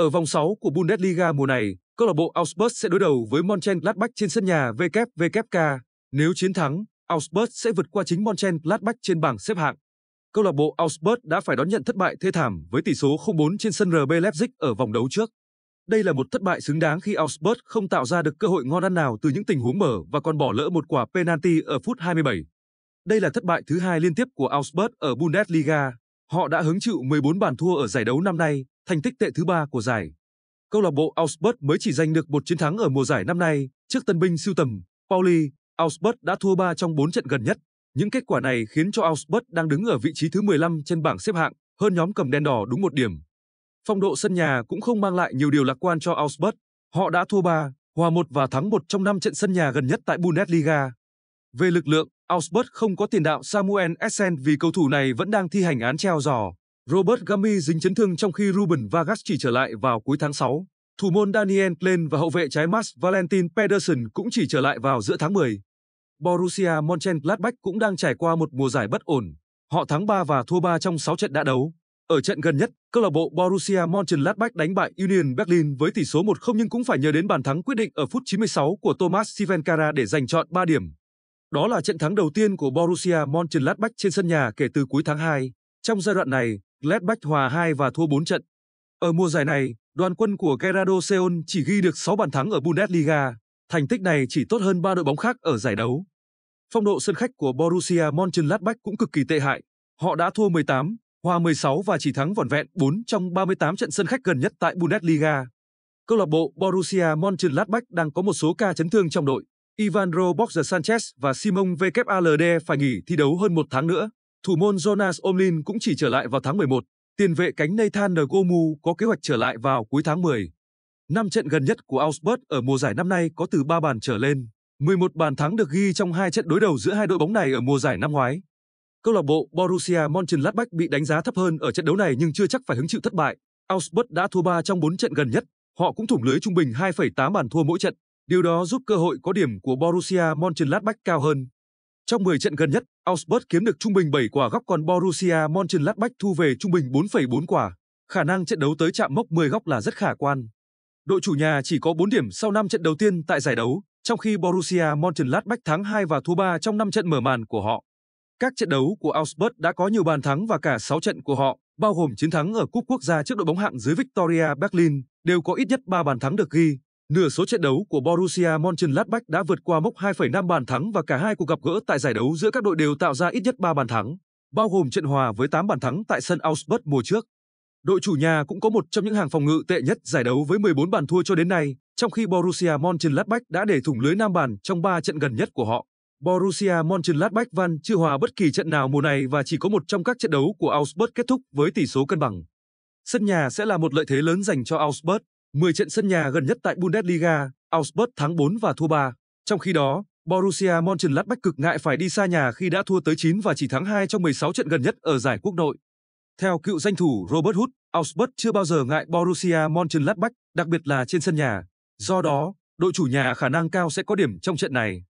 Ở vòng 6 của Bundesliga mùa này, câu lạc bộ Augsburg sẽ đối đầu với Mönchengladbach trên sân nhà WWK. Nếu chiến thắng, Augsburg sẽ vượt qua chính Mönchengladbach trên bảng xếp hạng. Câu lạc bộ Augsburg đã phải đón nhận thất bại thê thảm với tỷ số 0-4 trên sân RB Leipzig ở vòng đấu trước. Đây là một thất bại xứng đáng khi Augsburg không tạo ra được cơ hội ngon ăn nào từ những tình huống mở và còn bỏ lỡ một quả penalty ở phút 27. Đây là thất bại thứ hai liên tiếp của Augsburg ở Bundesliga. Họ đã hứng chịu 14 bàn thua ở giải đấu năm nay, thành tích tệ thứ ba của giải. Câu lạc bộ Augsburg mới chỉ giành được một chiến thắng ở mùa giải năm nay, trước tân binh siêu tầm Pauli, Augsburg đã thua 3 trong 4 trận gần nhất. Những kết quả này khiến cho Augsburg đang đứng ở vị trí thứ 15 trên bảng xếp hạng, hơn nhóm cầm đen đỏ đúng một điểm. Phong độ sân nhà cũng không mang lại nhiều điều lạc quan cho Augsburg. Họ đã thua 3, hòa 1 và thắng 1 trong 5 trận sân nhà gần nhất tại Bundesliga. Về lực lượng, Augsburg không có tiền đạo Samuel Essen vì cầu thủ này vẫn đang thi hành án treo giò. Robert Gamy dính chấn thương trong khi Ruben Vargas chỉ trở lại vào cuối tháng 6. Thủ môn Daniel Klein và hậu vệ trái Mats Valentin Pedersen cũng chỉ trở lại vào giữa tháng 10. Borussia Mönchengladbach cũng đang trải qua một mùa giải bất ổn. Họ thắng 3 và thua 3 trong 6 trận đã đấu. Ở trận gần nhất, câu lạc bộ Borussia Mönchengladbach đánh bại Union Berlin với tỷ số 1-0 nhưng cũng phải nhờ đến bàn thắng quyết định ở phút 96 của Thomas Sivenkara để giành chọn 3 điểm. Đó là trận thắng đầu tiên của Borussia Mönchengladbach trên sân nhà kể từ cuối tháng 2. Trong giai đoạn này, Gladbach hòa 2 và thua 4 trận. Ở mùa giải này, đoàn quân của Gerardo Seon chỉ ghi được 6 bàn thắng ở Bundesliga. Thành tích này chỉ tốt hơn 3 đội bóng khác ở giải đấu. Phong độ sân khách của Borussia Mönchengladbach cũng cực kỳ tệ hại. Họ đã thua 18, hòa 16 và chỉ thắng vỏn vẹn 4 trong 38 trận sân khách gần nhất tại Bundesliga. Câu lạc bộ Borussia Mönchengladbach đang có một số ca chấn thương trong đội. Ivandro Borja Sanchez và Simon WALD phải nghỉ thi đấu hơn một tháng nữa. Thủ môn Jonas Omlin cũng chỉ trở lại vào tháng 11. Tiền vệ cánh Nathan Ngomu có kế hoạch trở lại vào cuối tháng 10. Năm trận gần nhất của Augsburg ở mùa giải năm nay có từ 3 bàn trở lên. 11 bàn thắng được ghi trong hai trận đối đầu giữa hai đội bóng này ở mùa giải năm ngoái. Câu lạc bộ Borussia Mönchengladbach bị đánh giá thấp hơn ở trận đấu này nhưng chưa chắc phải hứng chịu thất bại. Augsburg đã thua 3 trong 4 trận gần nhất, họ cũng thủng lưới trung bình 2,8 bàn thua mỗi trận. Điều đó giúp cơ hội có điểm của Borussia Mönchengladbach cao hơn. Trong 10 trận gần nhất, Augsburg kiếm được trung bình 7 quả góc còn Borussia Mönchengladbach thu về trung bình 4,4 quả. Khả năng trận đấu tới chạm mốc 10 góc là rất khả quan. Đội chủ nhà chỉ có 4 điểm sau 5 trận đầu tiên tại giải đấu, trong khi Borussia Mönchengladbach thắng 2 và thua 3 trong 5 trận mở màn của họ. Các trận đấu của Augsburg đã có nhiều bàn thắng và cả 6 trận của họ, bao gồm chiến thắng ở Cúp Quốc gia trước đội bóng hạng dưới Victoria Berlin, đều có ít nhất 3 bàn thắng được ghi. Nửa số trận đấu của Borussia Mönchengladbach đã vượt qua mốc 2,5 bàn thắng và cả hai cuộc gặp gỡ tại giải đấu giữa các đội đều tạo ra ít nhất 3 bàn thắng, bao gồm trận hòa với 8 bàn thắng tại sân Augsburg mùa trước. Đội chủ nhà cũng có một trong những hàng phòng ngự tệ nhất giải đấu với 14 bàn thua cho đến nay, trong khi Borussia Mönchengladbach đã để thủng lưới 5 bàn trong 3 trận gần nhất của họ. Borussia Mönchengladbach Van chưa hòa bất kỳ trận nào mùa này và chỉ có một trong các trận đấu của Augsburg kết thúc với tỷ số cân bằng. Sân nhà sẽ là một lợi thế lớn dành cho Augsburg. 10 trận sân nhà gần nhất tại Bundesliga, Augsburg thắng 4 và thua 3. Trong khi đó, Borussia Mönchengladbach cực ngại phải đi xa nhà khi đã thua tới 9 và chỉ thắng 2 trong 16 trận gần nhất ở giải quốc nội. Theo cựu danh thủ Robert Hood, Augsburg chưa bao giờ ngại Borussia Mönchengladbach, đặc biệt là trên sân nhà. Do đó, đội chủ nhà khả năng cao sẽ có điểm trong trận này.